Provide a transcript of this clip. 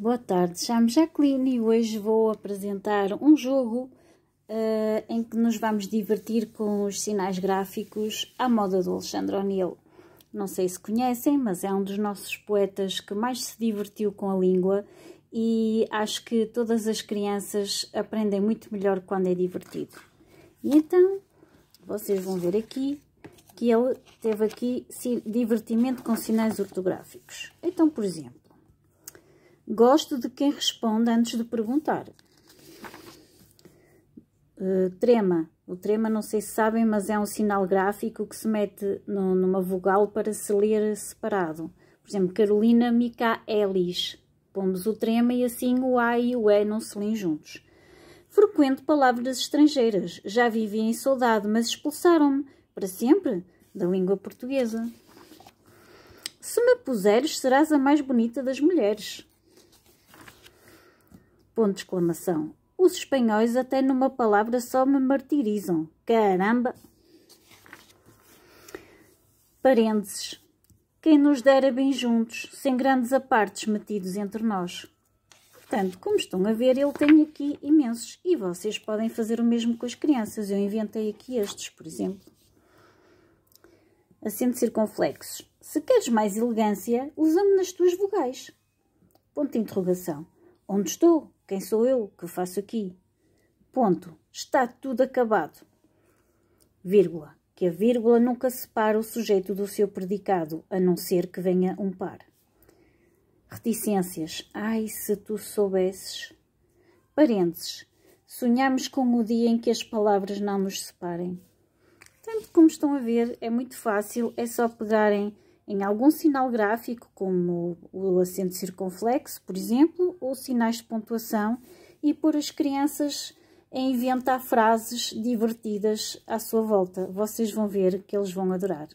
Boa tarde, chamo me Jacqueline e hoje vou apresentar um jogo uh, em que nos vamos divertir com os sinais gráficos à moda do Alexandre O'Neill. Não sei se conhecem, mas é um dos nossos poetas que mais se divertiu com a língua e acho que todas as crianças aprendem muito melhor quando é divertido. E então, vocês vão ver aqui que ele teve aqui divertimento com sinais ortográficos. Então, por exemplo, Gosto de quem responde antes de perguntar. Uh, trema. O trema, não sei se sabem, mas é um sinal gráfico que se mete no, numa vogal para se ler separado. Por exemplo, Carolina Micaelis. Pomos o trema e assim o A e o E não se lêem juntos. Frequento palavras estrangeiras. Já vivi em saudade, mas expulsaram-me, para sempre, da língua portuguesa. Se me puseres, serás a mais bonita das mulheres. Ponto de exclamação. Os espanhóis até numa palavra só me martirizam. Caramba! Parênteses. Quem nos dera bem juntos, sem grandes apartes metidos entre nós. Portanto, como estão a ver, ele tem aqui imensos. E vocês podem fazer o mesmo com as crianças. Eu inventei aqui estes, por exemplo. Acento circunflexos. Se queres mais elegância, usa-me nas tuas vogais. Ponto de interrogação. Onde estou? Quem sou eu? Que faço aqui? Ponto. Está tudo acabado. Vírgula. Que a vírgula nunca separa o sujeito do seu predicado, a não ser que venha um par. Reticências. Ai, se tu soubesses. Parênteses. Sonhamos com o dia em que as palavras não nos separem. Tanto como estão a ver, é muito fácil, é só pegarem em algum sinal gráfico, como o acento circunflexo, por exemplo, ou sinais de pontuação e pôr as crianças a inventar frases divertidas à sua volta. Vocês vão ver que eles vão adorar.